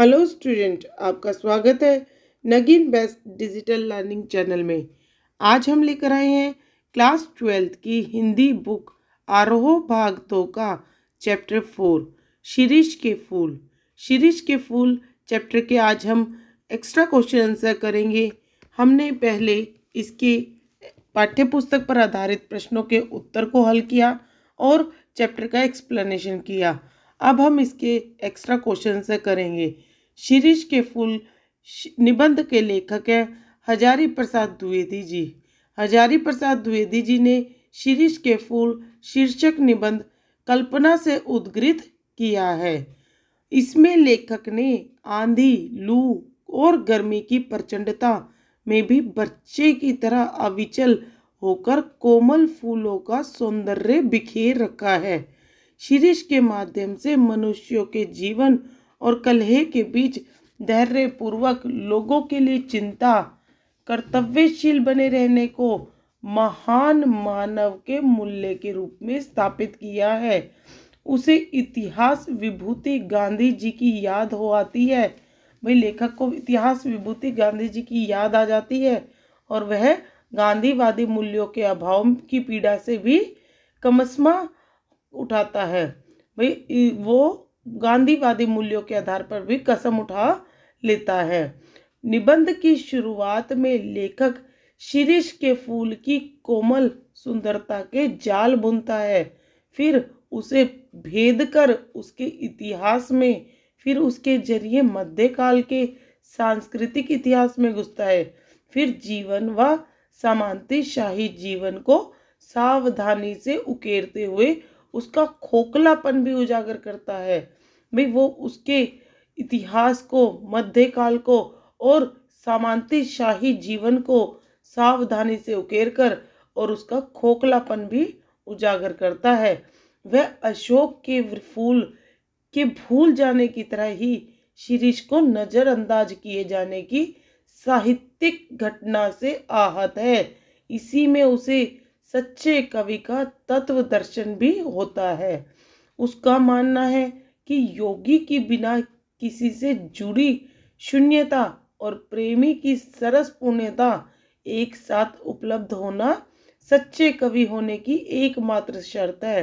hello student आपका स्वागत है Nageen best digital learning channel में आज हम लेकर आए हैं क्लास ट्वेल्थ की हिंदी बुक आरोह भाग दो का चैप्टर फोर शीरीष के फूल शीरीष के फूल चैप्टर के आज हम एक्स्ट्रा क्वेश्चन आंसर करेंगे हमने पहले इसके पाठ्य पुस्तक पर आधारित प्रश्नों के उत्तर को हल किया और चैप्टर का एक्सप्लेनेशन किया अब हम इसके एक्स्ट्रा क्वेश्चन से करेंगे शीरीष के फूल निबंध के लेखक हैं हजारी प्रसाद द्विवेदी जी हजारी प्रसाद द्विवेदी जी ने शीरीष के फूल शीर्षक निबंध कल्पना से उद्गृत किया है इसमें लेखक ने आंधी लू और गर्मी की प्रचंडता में भी बच्चे की तरह अविचल होकर कोमल फूलों का सौंदर्य बिखेर रखा है शीरीष के माध्यम से मनुष्यों के जीवन और कलहे के बीच धैर्यपूर्वक लोगों के लिए चिंता कर्तव्यशील बने रहने को महान मानव के मूल्य के रूप में स्थापित किया है उसे इतिहास विभूति गांधी जी की याद हो आती है भाई लेखक को इतिहास विभूति गांधी जी की याद आ जाती है और वह गांधीवादी मूल्यों के अभाव की पीड़ा से भी कमसमा उठाता है भाई वो गांधीवादी मूल्यों के आधार पर भी कसम उठा लेता है निबंध की शुरुआत में लेखक शीरिश के फूल की कोमल सुंदरता के जाल बुनता है फिर उसे भेद कर उसके इतिहास में फिर उसके जरिए मध्यकाल के सांस्कृतिक इतिहास में घुसता है फिर जीवन व सामांति शाही जीवन को सावधानी से उकेरते हुए उसका खोखलापन भी उजागर करता है भाई वो उसके इतिहास को मध्यकाल को और सामांती शाही जीवन को सावधानी से उकेर कर और उसका खोखलापन भी उजागर करता है वह अशोक के फूल के भूल जाने की तरह ही शीरीष को नज़रअंदाज किए जाने की साहित्यिक घटना से आहत है इसी में उसे सच्चे कवि का तत्व दर्शन भी होता है उसका मानना है कि योगी की बिना किसी से जुड़ी शून्यता और प्रेमी की सरस पुण्यता एक साथ उपलब्ध होना सच्चे कवि होने की एकमात्र शर्त है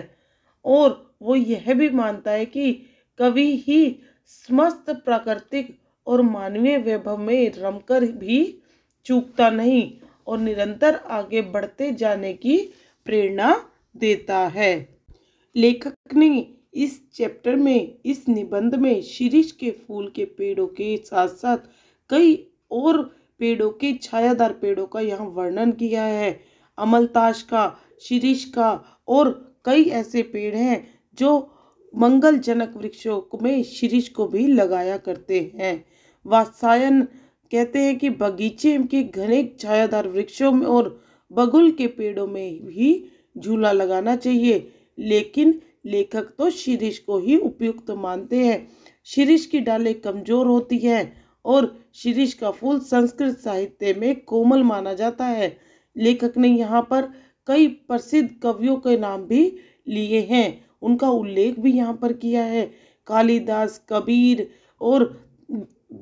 और वो यह भी मानता है कि कवि ही समस्त प्राकृतिक और मानवीय वैभव में रमकर भी चूकता नहीं और निरंतर आगे बढ़ते जाने की प्रेरणा देता है लेखक ने इस चैप्टर में इस निबंध में शीरीष के फूल के पेड़ों के साथ साथ कई और पेड़ों के छायादार पेड़ों का यहाँ वर्णन किया है अमलताश का शीरीष का और कई ऐसे पेड़ हैं जो मंगलजनक वृक्षों में शीरीष को भी लगाया करते हैं वात्सायन कहते हैं कि बगीचे के घने छायादार वृक्षों में और बगुल के पेड़ों में भी झूला लगाना चाहिए लेकिन लेखक तो शीरीष को ही उपयुक्त मानते हैं शीरीष की डालें कमजोर होती हैं और शीरीष का फूल संस्कृत साहित्य में कोमल माना जाता है लेखक ने यहाँ पर कई प्रसिद्ध कवियों के नाम भी लिए हैं उनका उल्लेख भी यहाँ पर किया है कालिदास कबीर और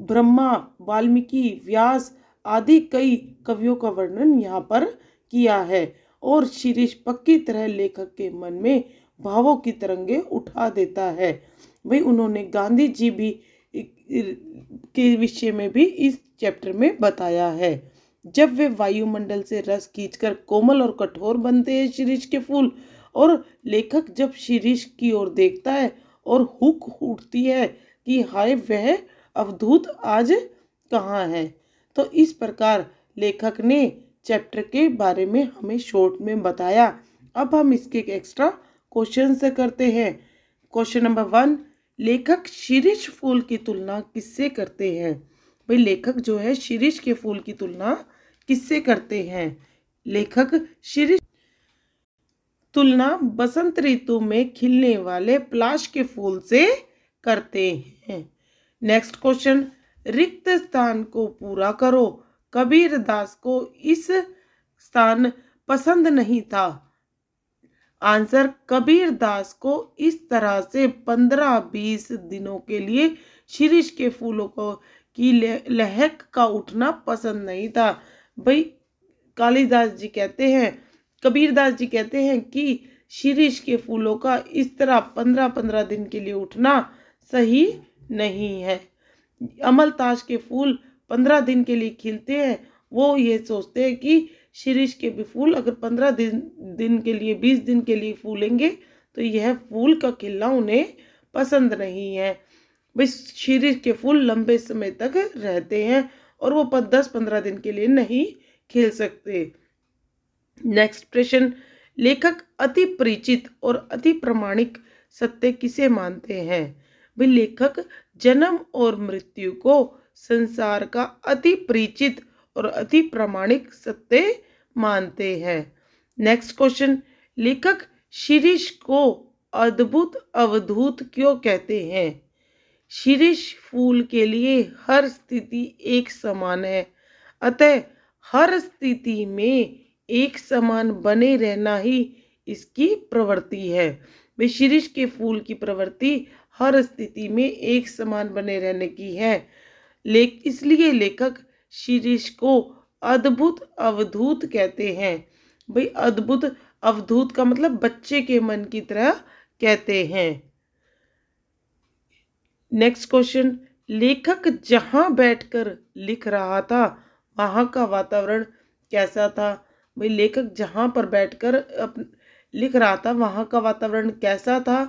ब्रह्मा वाल्मीकि व्यास आदि कई कवियों का वर्णन यहाँ पर किया है और शीरीष पक्की तरह लेखक के मन में भावों की तरंगे उठा देता है वही उन्होंने गांधी जी भी के विषय में भी इस चैप्टर में बताया है जब वे वायुमंडल से रस खींचकर कोमल और कठोर बनते हैं शीरीष के फूल और लेखक जब शीरीष की ओर देखता है और हुक उठती है कि हाय वह अवधूत आज कहाँ है तो इस प्रकार लेखक ने चैप्टर के बारे में हमें शॉर्ट में बताया अब हम इसके एक एक्स्ट्रा क्वेश्चन से करते हैं क्वेश्चन नंबर वन लेखक शीर्ष फूल की तुलना किससे करते हैं भाई लेखक जो है शीर्ष के फूल की तुलना किससे करते हैं लेखक शीरिश तुलना बसंत ऋतु में खिलने वाले प्लाश के फूल से करते हैं नेक्स्ट क्वेश्चन रिक्त स्थान को पूरा करो कबीर दास को इस स्थान पसंद नहीं था आंसर कबीर दास को इस तरह से पंद्रह बीस दिनों के लिए शीरीष के फूलों को की लहक का उठना पसंद नहीं था भाई कालीदास जी कहते हैं कबीरदास जी कहते हैं कि शीरीष के फूलों का इस तरह पंद्रह पंद्रह दिन के लिए उठना सही नहीं है अमलताश के फूल पंद्रह दिन के लिए खिलते हैं वो ये सोचते हैं कि शीरीष के भी फूल अगर पंद्रह दिन दिन के लिए बीस दिन के लिए फूलेंगे तो यह फूल का खिलना उन्हें पसंद नहीं है भाई शीरीष के फूल लंबे समय तक रहते हैं और वो दस पंद्रह दिन के लिए नहीं खेल सकते नेक्स्ट प्रश्न लेखक अति परिचित और अति प्रमाणिक सत्य किसे मानते हैं भाई लेखक जन्म और मृत्यु को संसार का अति परिचित और अति प्रामाणिक सत्य मानते हैं नेक्स्ट क्वेश्चन लेखक शीरीष को अद्भुत अवधूत क्यों कहते हैं शीरीष फूल के लिए हर स्थिति एक समान है अतः हर स्थिति में एक समान बने रहना ही इसकी प्रवृत्ति है वे शीरीष के फूल की प्रवृत्ति हर स्थिति में एक समान बने रहने की है ले इसलिए लेखक शीर्ष को अद्भुत अवधूत कहते हैं भाई अद्भुत अवधूत का मतलब बच्चे के मन की तरह कहते हैं नेक्स्ट क्वेश्चन लेखक जहाँ बैठकर लिख रहा था वहाँ का वातावरण कैसा था भाई लेखक जहाँ पर बैठकर लिख रहा था वहाँ का वातावरण कैसा था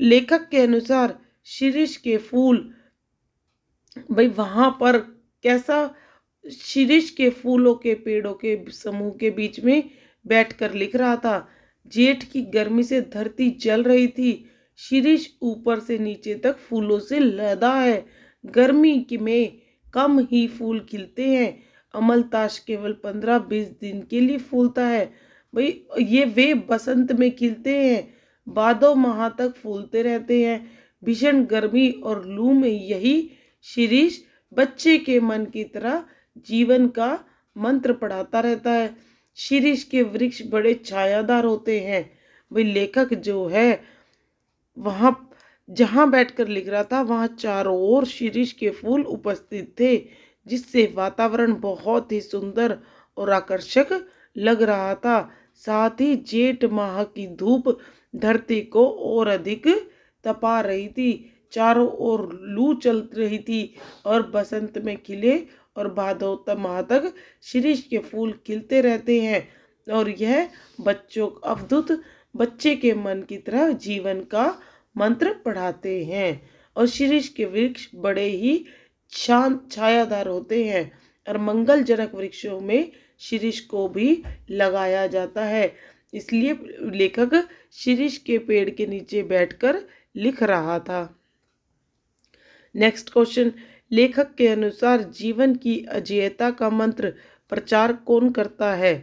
लेखक के अनुसार शीर्ष के फूल भाई वहाँ पर कैसा शीरिश के फूलों के पेड़ों के समूह के बीच में बैठकर लिख रहा था जेठ की गर्मी से धरती जल रही थी शीरिश ऊपर से नीचे तक फूलों से लदा है गर्मी में कम ही फूल खिलते हैं अमलताश केवल पंद्रह बीस दिन के लिए फूलता है भाई ये वे बसंत में खिलते हैं बादों माह तक फूलते रहते हैं भीषण गर्मी और लू में यही शीरिश बच्चे के मन की तरह जीवन का मंत्र पढ़ाता रहता है शीरिष के वृक्ष बड़े छायादार होते हैं भाई लेखक जो है वहाँ जहाँ बैठकर लिख रहा था वहाँ चारों ओर शीरिष के फूल उपस्थित थे जिससे वातावरण बहुत ही सुंदर और आकर्षक लग रहा था साथ ही जेठ माह की धूप धरती को और अधिक तपा रही थी चारों ओर लू चल रही थी और बसंत में खिले और भादौ माह तक शीरीष के फूल खिलते रहते हैं और यह बच्चों अवधुत बच्चे के मन की तरह जीवन का मंत्र पढ़ाते हैं और शीरीष के वृक्ष बड़े ही शांत छायादार होते हैं और मंगलजनक वृक्षों में शीरीष को भी लगाया जाता है इसलिए लेखक शीरीष के पेड़ के नीचे बैठकर लिख रहा था नेक्स्ट क्वेश्चन लेखक के अनुसार जीवन की अजेयता का मंत्र प्रचार कौन करता है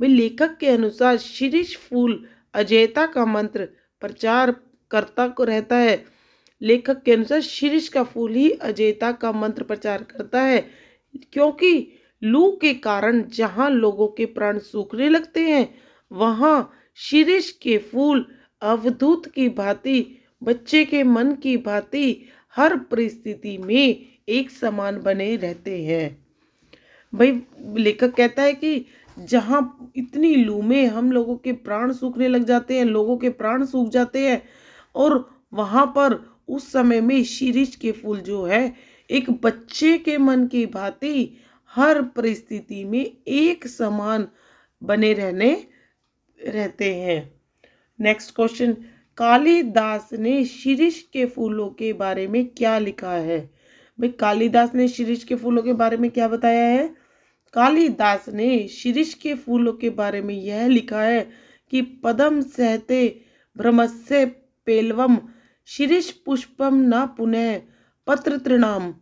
भाई लेखक के अनुसार शीरीष फूल अजेयता का मंत्र प्रचार करता को रहता है लेखक के अनुसार शीरीष का फूल ही अजेयता का मंत्र प्रचार करता है क्योंकि लू के कारण जहाँ लोगों के प्राण सूखने लगते हैं वहाँ शीरीष के फूल अवधूत की भांति बच्चे के मन की भांति हर परिस्थिति में एक समान बने रहते हैं भाई लेखक कहता है कि जहाँ इतनी लू में हम लोगों के प्राण सूखने लग जाते हैं लोगों के प्राण सूख जाते हैं और वहाँ पर उस समय में शीरिष के फूल जो है एक बच्चे के मन की भांति हर परिस्थिति में एक समान बने रहने रहते हैं नेक्स्ट क्वेश्चन कालिदास ने शीर्ष के फूलों के बारे में क्या लिखा है भाई कालिदास ने शीर्ष के फूलों के बारे में क्या बताया है कालिदास ने शीर्ष के फूलों के बारे में यह लिखा है कि पदम सहते भ्रमस्य पेलवम शीर्ष पुष्पम न पुनः पत्र त्रिनाम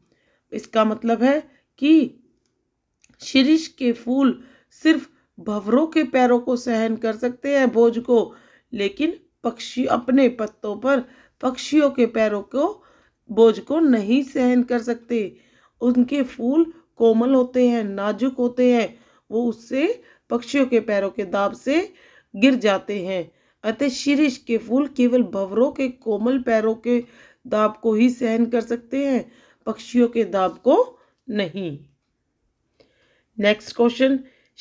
इसका मतलब है कि शीर्ष के फूल सिर्फ भवरों के पैरों को सहन कर सकते हैं बोझ को लेकिन पक्षी अपने पत्तों पर पक्षियों के पैरों को बोझ को नहीं सहन कर सकते उनके फूल कोमल होते हैं नाजुक होते हैं वो उससे पक्षियों के पैरों के दाब से गिर जाते हैं अतः शीरिश के फूल केवल भंवरों के कोमल पैरों के दाब को ही सहन कर सकते हैं पक्षियों के दाब को नहीं नेक्स्ट क्वेश्चन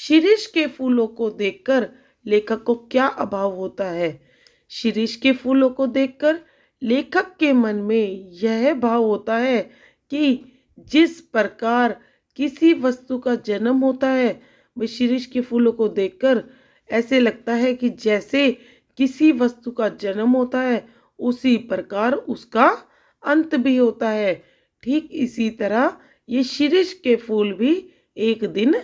शीरिश के फूलों को देखकर लेखक को क्या अभाव होता है शिरीष के फूलों को देखकर लेखक के मन में यह भाव होता है कि जिस प्रकार किसी वस्तु का जन्म होता है वह शिरीष के फूलों को देखकर ऐसे लगता है कि जैसे किसी वस्तु का जन्म होता है उसी प्रकार उसका अंत भी होता है ठीक इसी तरह ये शीर्ष के फूल भी एक दिन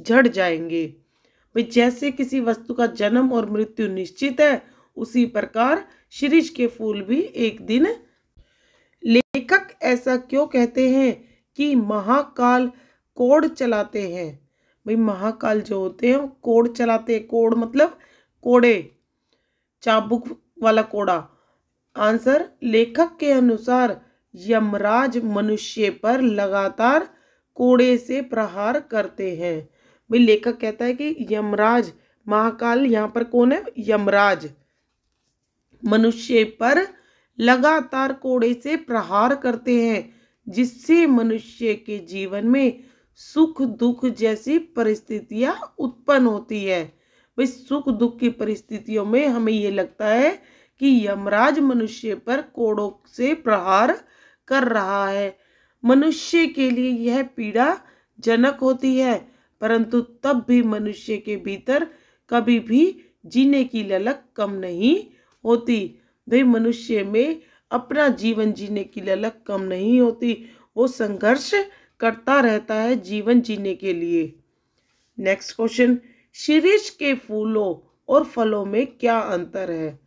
झड़ जाएंगे भाई जैसे किसी वस्तु का जन्म और मृत्यु निश्चित है उसी प्रकार शिरीष के फूल भी एक दिन लेखक ऐसा क्यों कहते हैं कि महाकाल कोड चलाते हैं भाई महाकाल जो होते हैं कोड चलाते हैं कोड मतलब कोड़े चाबुक वाला कोड़ा आंसर लेखक के अनुसार यमराज मनुष्य पर लगातार कोड़े से प्रहार करते हैं भाई लेखक कहता है कि यमराज महाकाल यहाँ पर कौन है यमराज मनुष्य पर लगातार कोड़े से प्रहार करते हैं जिससे मनुष्य के जीवन में सुख दुख जैसी परिस्थितियां उत्पन्न होती है भाई सुख दुख की परिस्थितियों में हमें ये लगता है कि यमराज मनुष्य पर कोड़ों से प्रहार कर रहा है मनुष्य के लिए यह पीड़ा जनक होती है परंतु तब भी मनुष्य के भीतर कभी भी जीने की ललक कम नहीं होती भाई मनुष्य में अपना जीवन जीने की ललक कम नहीं होती वो संघर्ष करता रहता है जीवन जीने के लिए नेक्स्ट क्वेश्चन शीर्ष के फूलों और फलों में क्या अंतर है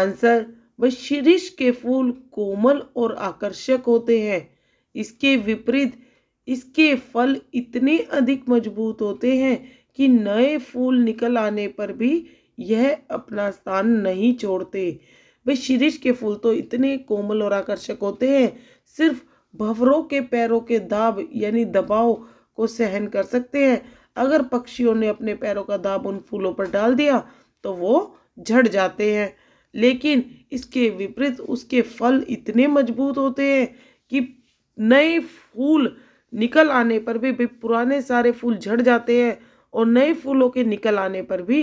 आंसर व शीर्ष के फूल कोमल और आकर्षक होते हैं इसके विपरीत इसके फल इतने अधिक मजबूत होते हैं कि नए फूल निकल आने पर भी यह अपना स्थान नहीं छोड़ते वे शीरीष के फूल तो इतने कोमल और आकर्षक होते हैं सिर्फ भवरों के पैरों के दाब यानी दबाव को सहन कर सकते हैं अगर पक्षियों ने अपने पैरों का दाब उन फूलों पर डाल दिया तो वो झड़ जाते हैं लेकिन इसके विपरीत उसके फल इतने मजबूत होते हैं कि नए फूल निकल आने पर भी, भी पुराने सारे फूल झड़ जाते हैं और नए फूलों के निकल आने पर भी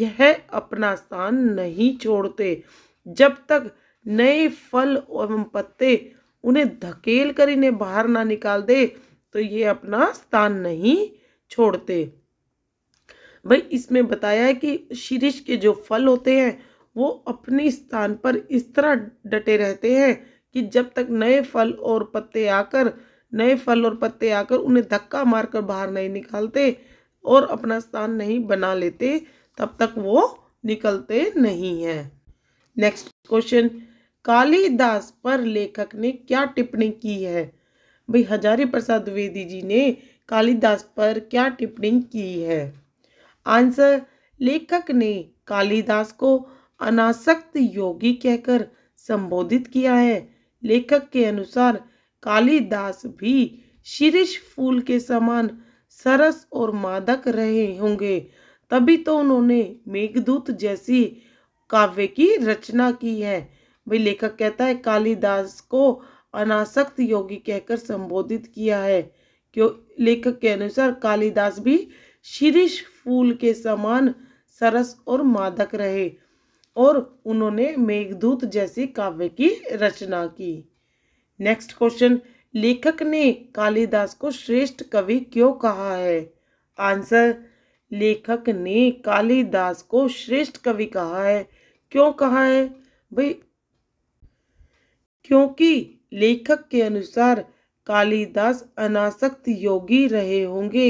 यह अपना स्थान नहीं छोड़ते जब तक नए फल एवं पत्ते उन्हें धकेल कर इन्हें बाहर ना निकाल दे तो ये अपना स्थान नहीं छोड़ते भाई इसमें बताया है कि शीर्ष के जो फल होते हैं वो अपने स्थान पर इस तरह डटे रहते हैं कि जब तक नए फल और पत्ते आकर नए फल और पत्ते आकर उन्हें धक्का मारकर बाहर नहीं निकालते और अपना स्थान नहीं बना लेते तब तक वो निकलते नहीं हैं नेक्स्ट क्वेश्चन कालीदास पर लेखक ने क्या टिप्पणी की है भाई हजारी प्रसाद द्विवेदी जी ने कालीदास पर क्या टिप्पणी की है आंसर लेखक ने कालीदास को अनासक्त योगी कहकर संबोधित किया है लेखक के अनुसार कालीदास भी शीर्ष फूल के समान सरस और मादक रहे होंगे तभी तो उन्होंने मेघदूत जैसी काव्य की रचना की है भाई लेखक कहता है कालिदास को अनासक्त योगी कहकर संबोधित किया है क्यों लेखक के अनुसार कालिदास भी शीर्ष फूल के समान सरस और मादक रहे और उन्होंने मेघदूत जैसी काव्य की रचना की नेक्स्ट क्वेश्चन लेखक ने कालिदास को श्रेष्ठ कवि क्यों कहा है आंसर लेखक ने कालिदास को श्रेष्ठ कवि कहा है क्यों कहा है भाई क्योंकि लेखक के अनुसार कालिदास अनासक्त योगी रहे होंगे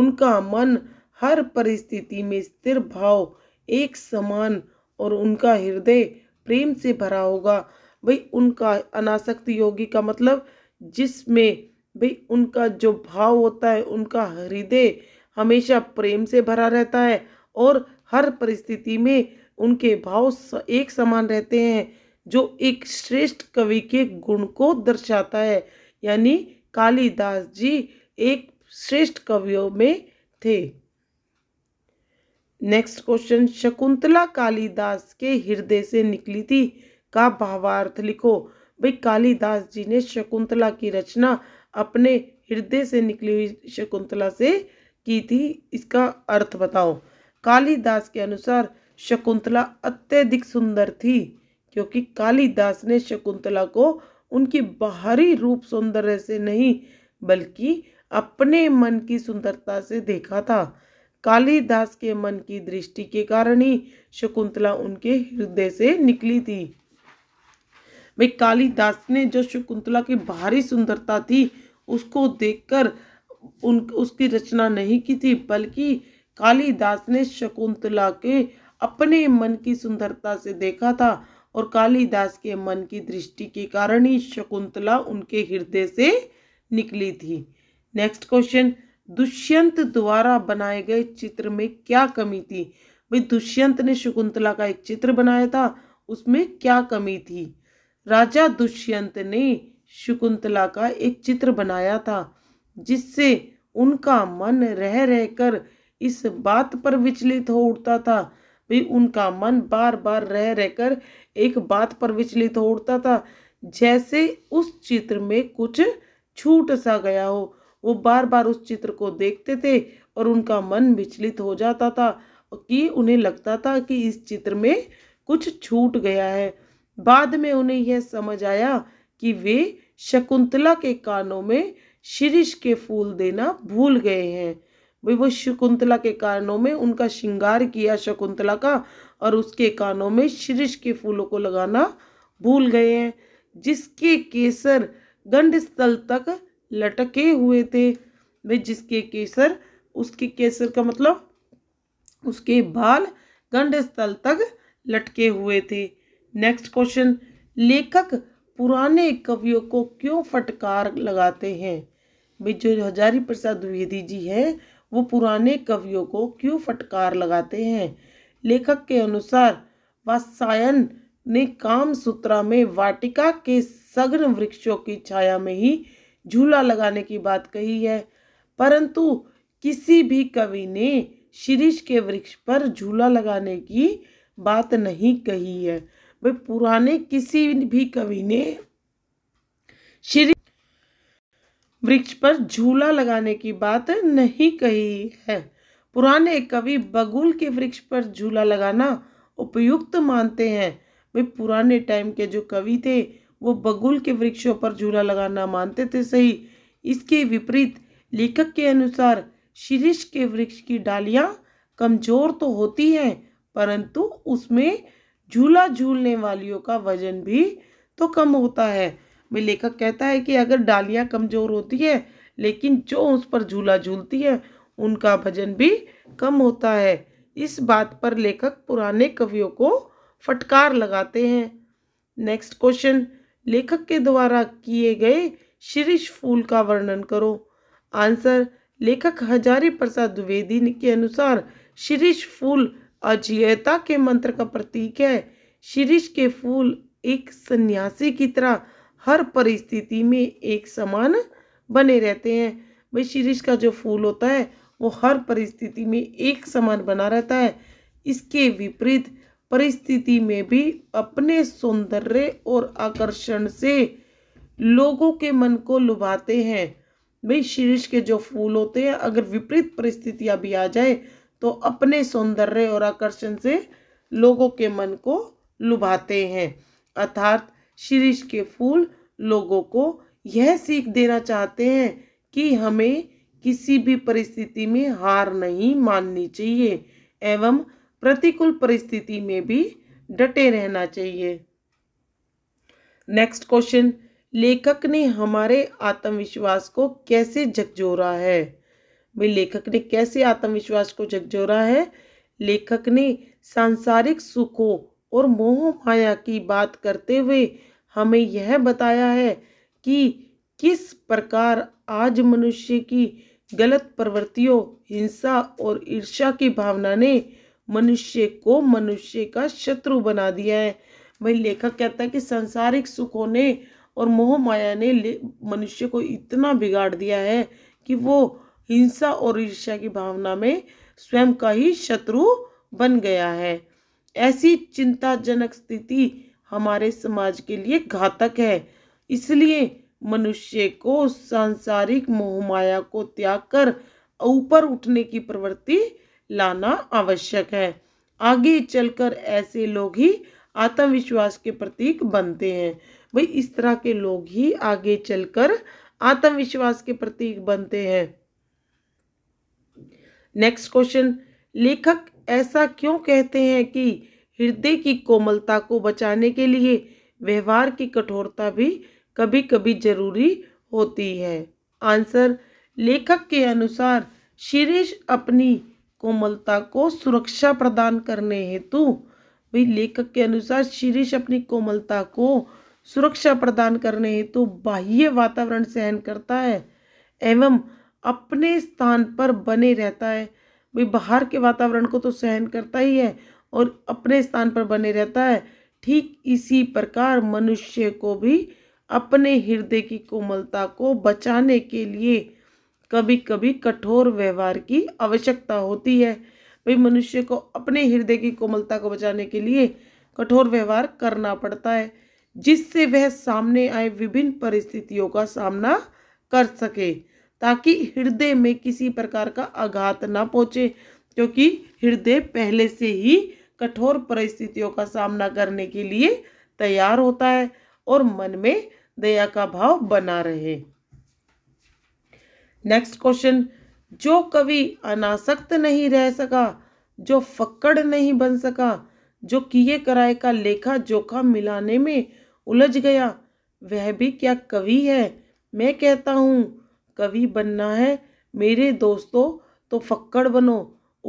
उनका मन हर परिस्थिति में स्थिर भाव एक समान और उनका हृदय प्रेम से भरा होगा भाई उनका अनासक्त योगी का मतलब जिसमें भाई उनका जो भाव होता है उनका हृदय हमेशा प्रेम से भरा रहता है और हर परिस्थिति में उनके भाव एक समान रहते हैं जो एक श्रेष्ठ कवि के गुण को दर्शाता है यानी कालिदास जी एक श्रेष्ठ कवियों में थे नेक्स्ट क्वेश्चन शकुंतला कालिदास के हृदय से निकली थी का भावार्थ लिखो भाई कालिदास जी ने शकुंतला की रचना अपने हृदय से निकली हुई शकुंतला से की थी इसका अर्थ बताओ कालिदास के अनुसार शकुंतला अत्यधिक सुंदर थी क्योंकि कालिदास ने शकुंतला को उनकी बाहरी रूप सौंदर्य से नहीं बल्कि अपने मन की सुंदरता से देखा था कालिदास के मन की दृष्टि के कारण ही शकुंतला उनके हृदय से निकली थी भाई कालिदास ने जो शकुंतला की बाहरी सुंदरता थी उसको देखकर उन उसकी रचना नहीं की थी बल्कि कालीदास ने शकुंतला के अपने मन की सुंदरता से देखा था और कालीदास के मन की दृष्टि के कारण ही शकुंतला उनके हृदय से निकली थी नेक्स्ट क्वेश्चन दुष्यंत द्वारा बनाए गए चित्र में क्या कमी थी भाई दुष्यंत ने शकुंतला का एक चित्र बनाया था उसमें क्या कमी थी राजा दुष्यंत ने शकुंतला का एक चित्र बनाया था जिससे उनका मन रह रहकर इस बात पर विचलित हो उठता था भाई उनका मन बार बार रह रहकर एक बात पर विचलित हो उठता था जैसे उस चित्र में कुछ छूट सा गया हो वो बार बार उस चित्र को देखते थे और उनका मन विचलित हो जाता था कि उन्हें लगता था कि इस चित्र में कुछ छूट गया है बाद में उन्हें यह समझ आया कि वे शकुंतला के कानों में शिरीष के फूल देना भूल गए हैं भाई वो शकुंतला के कानों में उनका श्रृंगार किया शकुंतला का और उसके कानों में शीरिश के फूलों को लगाना भूल गए हैं जिसके केसर गंड स्थल तक लटके हुए थे भाई जिसके केसर उसके केसर का मतलब उसके बाल गंड स्थल तक लटके हुए थे नेक्स्ट क्वेश्चन लेखक पुराने कवियों को क्यों फटकार लगाते हैं में जो हजारी प्रसाद द्विवेदी जी हैं वो पुराने कवियों को क्यों फटकार लगाते हैं लेखक के अनुसार वात्सायन ने काम सूत्रा में वाटिका के सघन वृक्षों की छाया में ही झूला लगाने की बात कही है परंतु किसी भी कवि ने शीरीष के वृक्ष पर झूला लगाने की बात नहीं कही है वे पुराने किसी भी कवि ने श्री वृक्ष पर झूला लगाने की बात नहीं कही है पुराने कवि बगुल के वृक्ष पर झूला लगाना उपयुक्त मानते हैं वे पुराने टाइम के जो कवि थे वो बगुल के वृक्षों पर झूला लगाना मानते थे सही इसके विपरीत लेखक के अनुसार शीर्ष के वृक्ष की डालियाँ कमजोर तो होती हैं परंतु उसमें झूला झूलने वालियों का वजन भी तो कम होता है में लेखक कहता है कि अगर डालियाँ कमज़ोर होती है लेकिन जो उस पर झूला झूलती है उनका भजन भी कम होता है इस बात पर लेखक पुराने कवियों को फटकार लगाते हैं नेक्स्ट क्वेश्चन लेखक के द्वारा किए गए शीर्ष फूल का वर्णन करो आंसर लेखक हजारी प्रसाद द्विवेदी के अनुसार शीर्ष फूल अजियता के मंत्र का प्रतीक है शीर्ष के फूल एक सन्यासी की तरह हर परिस्थिति में एक समान बने रहते हैं भाई शीरीष का जो फूल होता है वो हर परिस्थिति में एक समान बना रहता है इसके विपरीत परिस्थिति में भी अपने सौंदर्य और आकर्षण से लोगों के मन को लुभाते हैं भाई शीरीष के जो फूल होते हैं अगर विपरीत परिस्थितियाँ भी आ जाए तो अपने सौंदर्य और आकर्षण से लोगों के मन को लुभाते हैं अर्थात शीर्ष के फूल लोगों को यह सीख देना चाहते हैं कि हमें किसी भी परिस्थिति में हार नहीं माननी चाहिए एवं प्रतिकूल परिस्थिति में भी डटे रहना चाहिए नेक्स्ट क्वेश्चन लेखक ने हमारे आत्मविश्वास को कैसे झकझोरा है भाई लेखक ने कैसे आत्मविश्वास को झकझोरा है लेखक ने सांसारिक सुखों और मोह माया की बात करते हुए हमें यह बताया है कि किस प्रकार आज मनुष्य की गलत प्रवृत्तियों हिंसा और ईर्ष्या की भावना ने मनुष्य को मनुष्य का शत्रु बना दिया है वही लेखक कहता है कि संसारिक सुखों ने और मोह माया ने मनुष्य को इतना बिगाड़ दिया है कि वो हिंसा और ईर्ष्या की भावना में स्वयं का ही शत्रु बन गया है ऐसी चिंताजनक स्थिति हमारे समाज के लिए घातक है इसलिए मनुष्य को सांसारिक मोहमाया को त्याग कर ऊपर उठने की प्रवृत्ति लाना आवश्यक है आगे चलकर ऐसे लोग ही आत्मविश्वास के प्रतीक बनते हैं भाई इस तरह के लोग ही आगे चलकर आत्मविश्वास के प्रतीक बनते हैं नेक्स्ट क्वेश्चन लेखक ऐसा क्यों कहते हैं कि हृदय की कोमलता को बचाने के लिए व्यवहार की कठोरता भी कभी कभी जरूरी होती है आंसर लेखक के अनुसार शीरेश अपनी कोमलता को सुरक्षा प्रदान करने हेतु भी लेखक के अनुसार शीरेश अपनी कोमलता को सुरक्षा प्रदान करने हेतु बाह्य वातावरण सहन करता है एवं अपने स्थान पर बने रहता है भाई बाहर के वातावरण को तो सहन करता ही है और अपने स्थान पर बने रहता है ठीक इसी प्रकार मनुष्य को भी अपने हृदय की कोमलता को बचाने के लिए कभी कभी कठोर व्यवहार की आवश्यकता होती है भाई मनुष्य को अपने हृदय की कोमलता को बचाने के लिए कठोर व्यवहार करना पड़ता है जिससे वह सामने आए विभिन्न परिस्थितियों का सामना कर सके ताकि हृदय में किसी प्रकार का आघात ना पहुँचे क्योंकि हृदय पहले से ही कठोर परिस्थितियों का सामना करने के लिए तैयार होता है और मन में दया का भाव बना रहे नेक्स्ट क्वेश्चन जो कवि अनासक्त नहीं रह सका जो फक्कड़ नहीं बन सका जो किए कराए का लेखा जोखा मिलाने में उलझ गया वह भी क्या कवि है मैं कहता हूँ कवि बनना है मेरे दोस्तों तो फक्कड़ बनो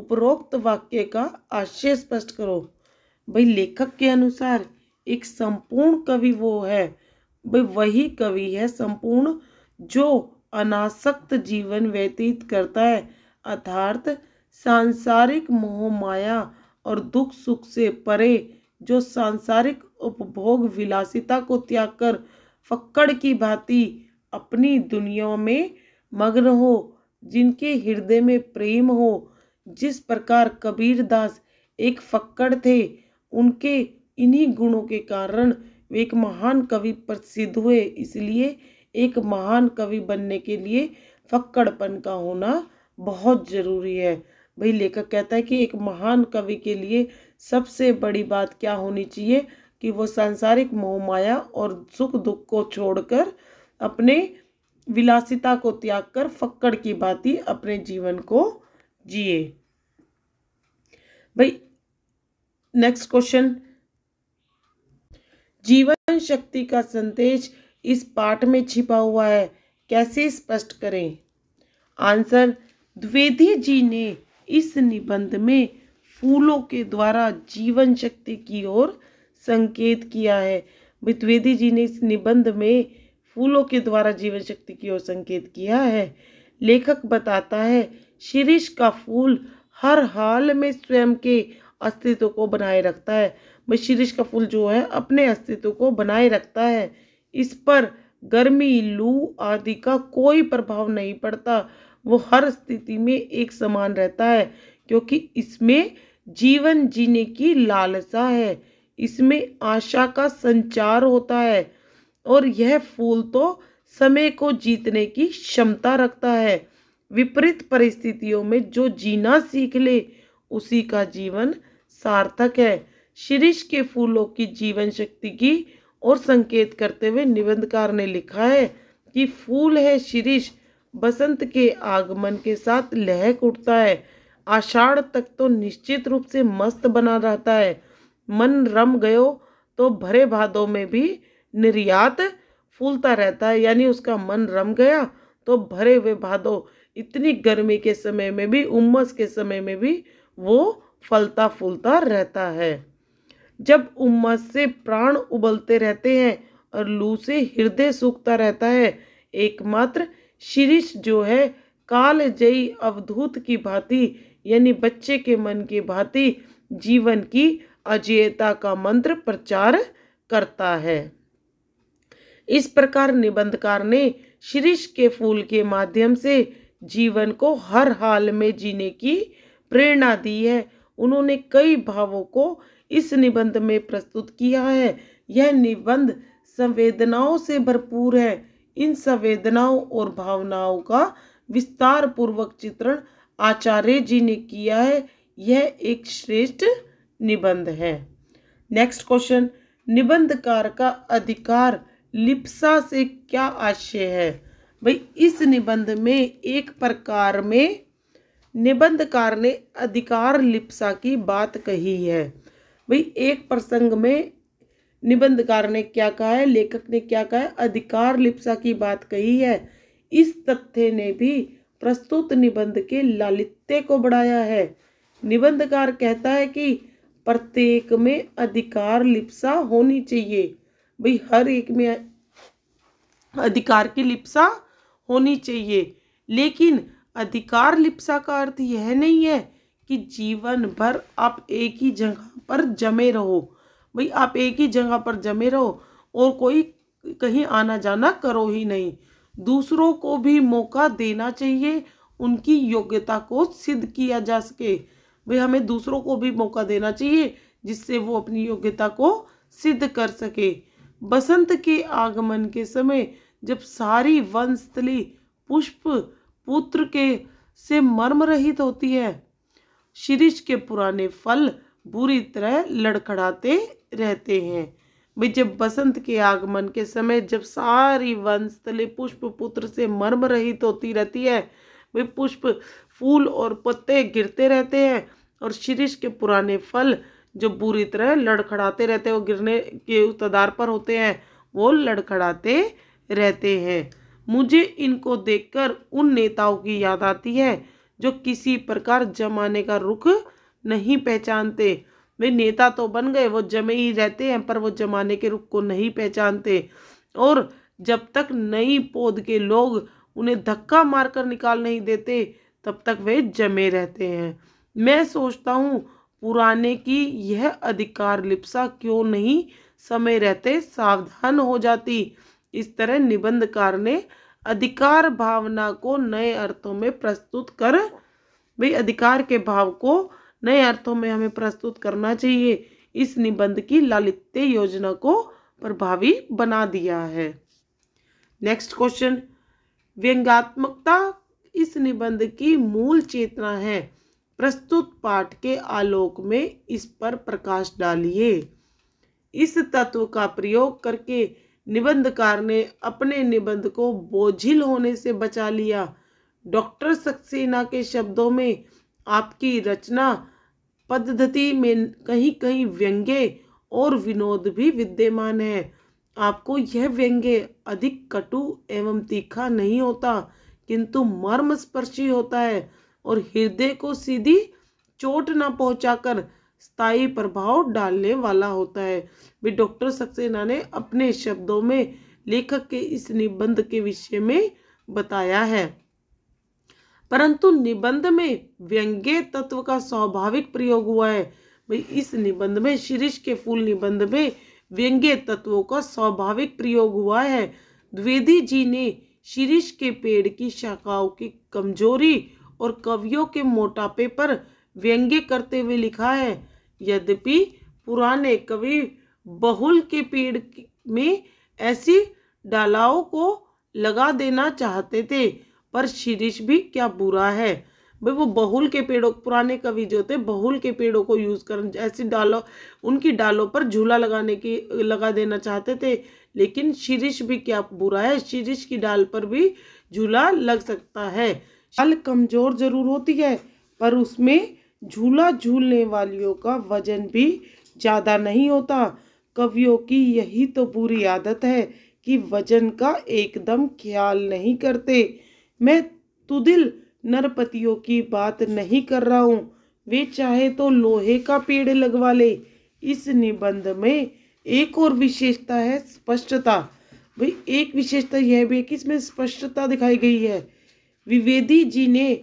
उपरोक्त वाक्य का आशय स्पष्ट करो भाई लेखक के अनुसार एक संपूर्ण कवि वो है भाई वही कवि है संपूर्ण जो अनासक्त जीवन व्यतीत करता है अर्थार्थ सांसारिक मोह माया और दुख सुख से परे जो सांसारिक उपभोग विलासिता को त्याग कर फक्कड़ की भांति अपनी दुनिया में मग्न हो जिनके हृदय में प्रेम हो जिस प्रकार कबीर दास एक फक्कड़ थे उनके इन्हीं गुणों के कारण वे एक महान कवि प्रसिद्ध हुए इसलिए एक महान कवि बनने के लिए फक्कड़पन का होना बहुत ज़रूरी है भाई लेखक कहता है कि एक महान कवि के लिए सबसे बड़ी बात क्या होनी चाहिए कि वो सांसारिक मोह माया और सुख दुख को छोड़कर अपने विलासिता को त्याग कर फक्कड़ की भांति अपने जीवन को जिए भाई नेक्स्ट क्वेश्चन जीवन शक्ति का संदेश इस पाठ में छिपा हुआ है कैसे स्पष्ट करें आंसर द्विवेदी जी ने इस निबंध में फूलों के द्वारा जीवन शक्ति की ओर संकेत किया है द्विवेदी जी ने इस निबंध में फूलों के द्वारा जीवन शक्ति की ओर संकेत किया है लेखक बताता है शीरीष का फूल हर हाल में स्वयं के अस्तित्व को बनाए रखता है भाई शीरीष का फूल जो है अपने अस्तित्व को बनाए रखता है इस पर गर्मी लू आदि का कोई प्रभाव नहीं पड़ता वो हर स्थिति में एक समान रहता है क्योंकि इसमें जीवन जीने की लालसा है इसमें आशा का संचार होता है और यह फूल तो समय को जीतने की क्षमता रखता है विपरीत परिस्थितियों में जो जीना सीख ले उसी का जीवन सार्थक है शीर्ष के फूलों की जीवन शक्ति की और संकेत करते हुए निबंधकार ने लिखा है कि फूल है शीर्ष बसंत के आगमन के साथ लहक उठता है आषाढ़ तक तो निश्चित रूप से मस्त बना रहता है मन रम गयो तो भरे भादों में भी निर्यात फूलता रहता है यानी उसका मन रम गया तो भरे हुए भादो इतनी गर्मी के समय में भी उमस के समय में भी वो फलता फूलता रहता है जब उमस से प्राण उबलते रहते हैं और लू से हृदय सूखता रहता है एकमात्र शिरीष जो है काल जयी अवधूत की भांति यानी बच्चे के मन की भांति जीवन की अजेयता का मंत्र प्रचार करता है इस प्रकार निबंधकार ने शीर्ष के फूल के माध्यम से जीवन को हर हाल में जीने की प्रेरणा दी है उन्होंने कई भावों को इस निबंध में प्रस्तुत किया है यह निबंध संवेदनाओं से भरपूर है इन संवेदनाओं और भावनाओं का विस्तार पूर्वक चित्रण आचार्य जी ने किया है यह एक श्रेष्ठ निबंध है नेक्स्ट क्वेश्चन निबंधकार का अधिकार लिप्सा से क्या आशय है भाई इस निबंध में एक प्रकार में निबंधकार ने अधिकार लिप्सा की बात कही है भाई एक प्रसंग में निबंधकार ने क्या कहा है लेखक ने क्या कहा है अधिकार लिप्सा की बात कही है इस तथ्य ने भी प्रस्तुत निबंध के लालित्य को बढ़ाया है निबंधकार कहता है कि प्रत्येक में अधिकार लिप्सा होनी चाहिए भाई हर एक में अधिकार की लिप्सा होनी चाहिए लेकिन अधिकार लिप्सा का अर्थ यह नहीं है कि जीवन भर आप एक ही जगह पर जमे रहो भाई आप एक ही जगह पर जमे रहो और कोई कहीं आना जाना करो ही नहीं दूसरों को भी मौका देना चाहिए उनकी योग्यता को सिद्ध किया जा सके भाई हमें दूसरों को भी मौका देना चाहिए जिससे वो अपनी योग्यता को सिद्ध कर सके बसंत के आगमन के समय जब सारी वंशली पुष्प पुत्र के से मर्म रहित होती है शिरीष के पुराने फल बुरी तरह लड़खड़ाते रहते हैं भाई जब बसंत के आगमन के समय जब सारी वंशस्थली पुष्प पुत्र से मर्म रहित होती रहती है वे पुष्प फूल और पत्ते गिरते रहते हैं और शिरीष के पुराने फल जो पूरी तरह लड़खड़ाते रहते हैं वो गिरने के तदार पर होते हैं वो लड़खड़ाते रहते हैं मुझे इनको देखकर उन नेताओं की याद आती है जो किसी प्रकार जमाने का रुख नहीं पहचानते वे नेता तो बन गए वो जमे ही रहते हैं पर वो जमाने के रुख को नहीं पहचानते और जब तक नई पौध के लोग उन्हें धक्का मारकर निकाल नहीं देते तब तक वे जमे रहते हैं मैं सोचता हूँ पुराने की यह अधिकार लिप्सा क्यों नहीं समय रहते सावधान हो जाती इस तरह निबंधकार ने अधिकार भावना को नए अर्थों में प्रस्तुत कर भाई अधिकार के भाव को नए अर्थों में हमें प्रस्तुत करना चाहिए इस निबंध की लालित्य योजना को प्रभावी बना दिया है नेक्स्ट क्वेश्चन व्यंगात्मकता इस निबंध की मूल चेतना है प्रस्तुत पाठ के आलोक में इस पर प्रकाश डालिए इस तत्व का प्रयोग करके निबंधकार ने अपने निबंध को बोझिल होने से बचा लिया डॉक्टर सक्सेना के शब्दों में आपकी रचना पद्धति में कहीं कहीं व्यंग्य और विनोद भी विद्यमान है आपको यह व्यंग्य अधिक कटु एवं तीखा नहीं होता किंतु मर्म स्पर्शी होता है और हृदय को सीधी चोट ना पहुंचाकर स्थायी प्रभाव डालने वाला होता है भी डॉक्टर सक्सेना ने अपने शब्दों में लेखक के इस निबंध के विषय में बताया है परंतु निबंध में व्यंग्य तत्व का स्वाभाविक प्रयोग हुआ है भाई इस निबंध में शीर्ष के फूल निबंध में व्यंग्य तत्वों का स्वाभाविक प्रयोग हुआ है द्विवेदी जी ने शीर्ष के पेड़ की शाखाओं की कमजोरी और कवियों के मोटापे पर व्यंग्य करते हुए लिखा है यद्यपि पुराने कवि बहुल के पेड़ में ऐसी डालाओं को लगा देना चाहते थे पर शीरिश भी क्या बुरा है भाई वो बहुल के पेड़ों पुराने कवि जो थे बहुल के पेड़ों को यूज़ कर ऐसी डालों उनकी डालों पर झूला लगाने की लगा देना चाहते थे लेकिन शीरिश भी क्या बुरा है शीरिश की डाल पर भी झूला लग सकता है शाल कमज़ोर ज़रूर होती है पर उसमें झूला झूलने वालियों का वजन भी ज़्यादा नहीं होता कवियों की यही तो बुरी आदत है कि वजन का एकदम ख्याल नहीं करते मैं तुदिल नरपतियों की बात नहीं कर रहा हूँ वे चाहे तो लोहे का पेड़ लगवा ले इस निबंध में एक और विशेषता है स्पष्टता भाई एक विशेषता यह भी है कि इसमें स्पष्टता दिखाई गई है विवेदी जी ने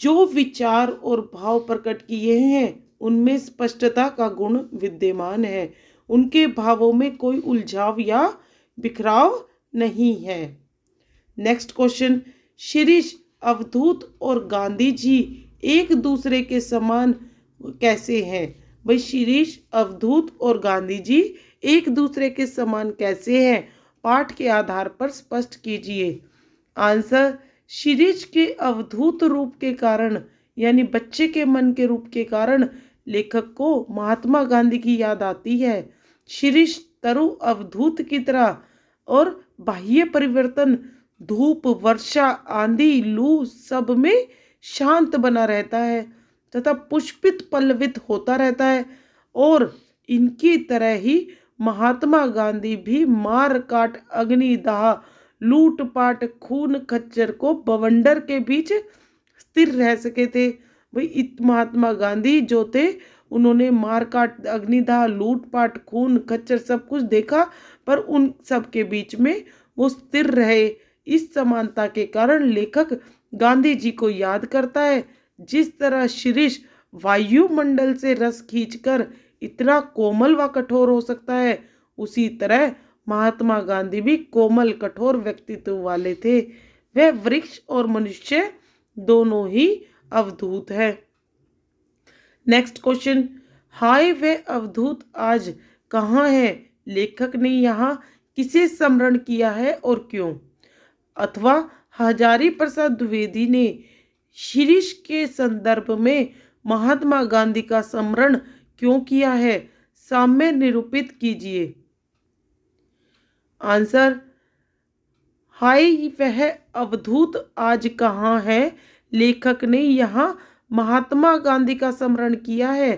जो विचार और भाव प्रकट किए हैं उनमें स्पष्टता का गुण विद्यमान है उनके भावों में कोई उलझाव या बिखराव नहीं है नेक्स्ट क्वेश्चन शिरीष अवधूत और गांधी जी एक दूसरे के समान कैसे हैं भाई शिरीष अवधूत और गांधी जी एक दूसरे के समान कैसे हैं पाठ के आधार पर स्पष्ट कीजिए आंसर शिरीज के अवधूत रूप के कारण यानी बच्चे के मन के रूप के कारण लेखक को महात्मा गांधी की याद आती है शिरीष तरु अवधूत की तरह और बाह्य परिवर्तन धूप वर्षा आंधी लू सब में शांत बना रहता है तथा पुष्पित पल्लवित होता रहता है और इनकी तरह ही महात्मा गांधी भी मार काट अग्निदाह लूटपाट खून खच्चर को बवंडर के बीच स्थिर रह सके थे भाई महात्मा गांधी जो थे उन्होंने मारकाट अग्निदाह लूटपाट खून खच्चर सब कुछ देखा पर उन सब के बीच में वो स्थिर रहे इस समानता के कारण लेखक गांधी जी को याद करता है जिस तरह शीरिष वायुमंडल से रस खींचकर इतना कोमल व कठोर हो सकता है उसी तरह महात्मा गांधी भी कोमल कठोर व्यक्तित्व वाले थे वह वृक्ष और मनुष्य दोनों ही अवधूत है नेक्स्ट क्वेश्चन हाय वे अवधूत आज कहाँ है लेखक ने यहाँ किसे स्मरण किया है और क्यों अथवा हजारी प्रसाद द्विवेदी ने शीर्ष के संदर्भ में महात्मा गांधी का स्मरण क्यों किया है साम्य निरूपित कीजिए आंसर हाय वह अवधूत आज कहाँ है लेखक ने यहाँ महात्मा गांधी का स्मरण किया है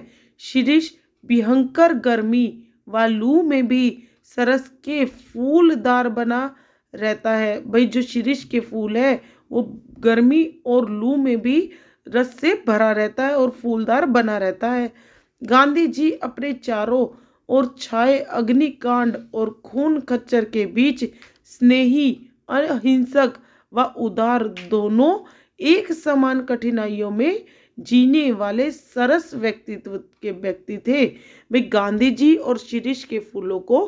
शीर्ष भयंकर गर्मी व लू में भी सरस के फूलदार बना रहता है भाई जो शीर्ष के फूल है वो गर्मी और लू में भी रस से भरा रहता है और फूलदार बना रहता है गांधी जी अपने चारों और छाए अग्निकांड और खून खच्चर के बीच स्नेही अहिंसक व उदार दोनों एक समान कठिनाइयों में जीने वाले सरस व्यक्तित्व के व्यक्ति थे वे गांधी जी और शिरीष के फूलों को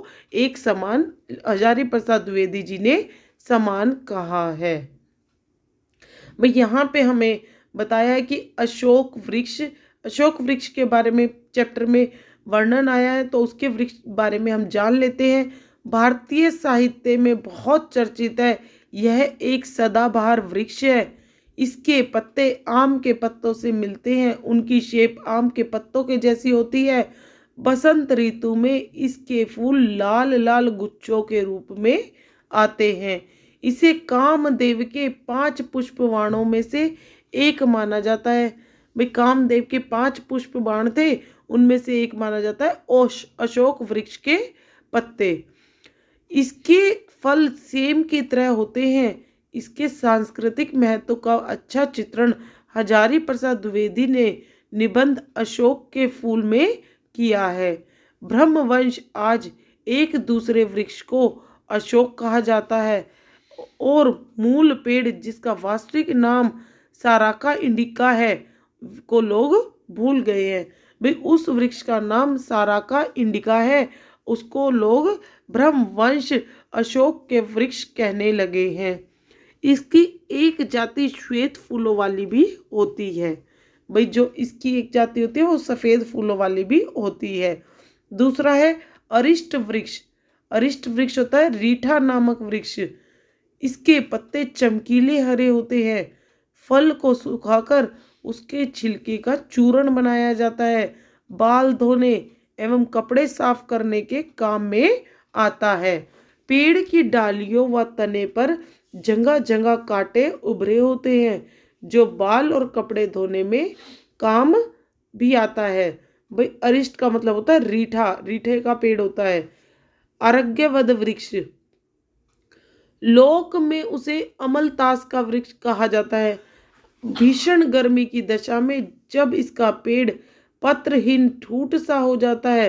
एक समान हजारी प्रसाद द्विवेदी जी ने समान कहा है भाई यहाँ पे हमें बताया है कि अशोक वृक्ष अशोक वृक्ष के बारे में चैप्टर में वर्णन आया है तो उसके वृक्ष बारे में हम जान लेते हैं भारतीय साहित्य में बहुत चर्चित है यह एक सदाबहार वृक्ष है इसके पत्ते आम के पत्तों से मिलते हैं उनकी शेप आम के पत्तों के जैसी होती है बसंत ऋतु में इसके फूल लाल लाल गुच्छों के रूप में आते हैं इसे कामदेव के पांच पुष्पवाणों में से एक माना जाता है भाई कामदेव के पांच पुष्प बाण थे उनमें से एक माना जाता है ओश अशोक वृक्ष के पत्ते इसके फल सेम की तरह होते हैं इसके सांस्कृतिक महत्व का अच्छा चित्रण हजारी प्रसाद द्विवेदी ने निबंध अशोक के फूल में किया है ब्रह्मवंश आज एक दूसरे वृक्ष को अशोक कहा जाता है और मूल पेड़ जिसका वास्तविक नाम साराका इंडिका है को लोग भूल गए हैं भाई उस वृक्ष का नाम सारा का इंडिका है उसको लोग ब्रह्मवंश अशोक के वृक्ष कहने लगे हैं इसकी एक जाति श्वेत फूलों वाली भी होती है भाई जो इसकी एक जाति होती है वो सफ़ेद फूलों वाली भी होती है दूसरा है अरिष्ट वृक्ष अरिष्ट वृक्ष होता है रीठा नामक वृक्ष इसके पत्ते चमकीले हरे होते हैं फल को सुखाकर उसके छिलके का चूरण बनाया जाता है बाल धोने एवं कपड़े साफ करने के काम में आता है पेड़ की डालियों व तने पर जगह जगह कांटे उभरे होते हैं जो बाल और कपड़े धोने में काम भी आता है भाई अरिष्ट का मतलब होता है रीठा रीठे का पेड़ होता है आरोग्यवद वृक्ष लोक में उसे अमलतास का वृक्ष कहा जाता है भीषण गर्मी की दशा में जब इसका पेड़ पत्रहीन ठूट सा हो जाता है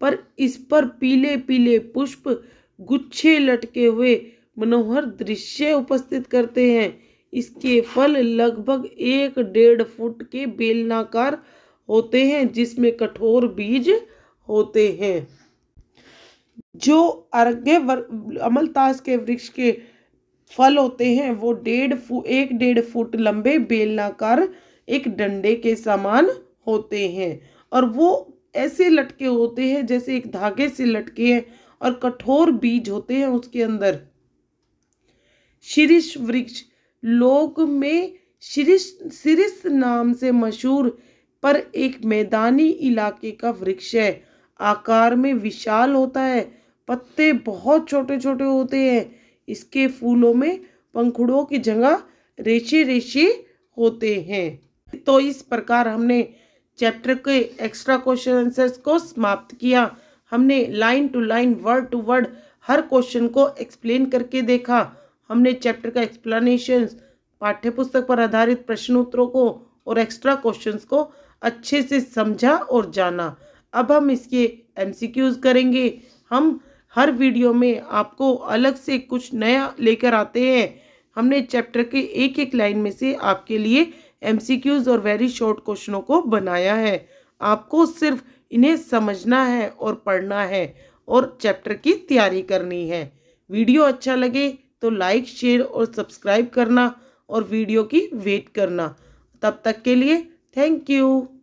पर इस पर पीले पीले पुष्प गुच्छे लटके हुए मनोहर दृश्य उपस्थित करते हैं इसके फल लगभग एक डेढ़ फुट के बेलनाकार होते हैं जिसमें कठोर बीज होते हैं जो अर्घ्य अमलतास के वृक्ष के फल होते हैं वो डेढ़ फु एक डेढ़ फुट लंबे बेलनाकार एक डंडे के समान होते हैं और वो ऐसे लटके होते हैं जैसे एक धागे से लटके हैं और कठोर बीज होते हैं उसके अंदर शीर्ष वृक्ष लोक में शीर्ष शीर्ष नाम से मशहूर पर एक मैदानी इलाके का वृक्ष है आकार में विशाल होता है पत्ते बहुत छोटे छोटे होते हैं इसके फूलों में पंखुड़ों की जगह रेशे रेशे होते हैं तो इस प्रकार हमने चैप्टर के एक्स्ट्रा क्वेश्चन आंसर्स को समाप्त किया हमने line to line word to word हर क्वेश्चन को एक्सप्लेन करके देखा हमने चैप्टर का एक्सप्लेनेशन पाठ्य पुस्तक पर आधारित प्रश्नोत्तरों को और एक्स्ट्रा क्वेश्चंस को अच्छे से समझा और जाना अब हम इसके एमसीक्यूज करेंगे हम हर वीडियो में आपको अलग से कुछ नया लेकर आते हैं हमने चैप्टर के एक एक लाइन में से आपके लिए एमसीक्यूज़ और वेरी शॉर्ट क्वेश्चनों को बनाया है आपको सिर्फ इन्हें समझना है और पढ़ना है और चैप्टर की तैयारी करनी है वीडियो अच्छा लगे तो लाइक शेयर और सब्सक्राइब करना और वीडियो की वेट करना तब तक के लिए थैंक यू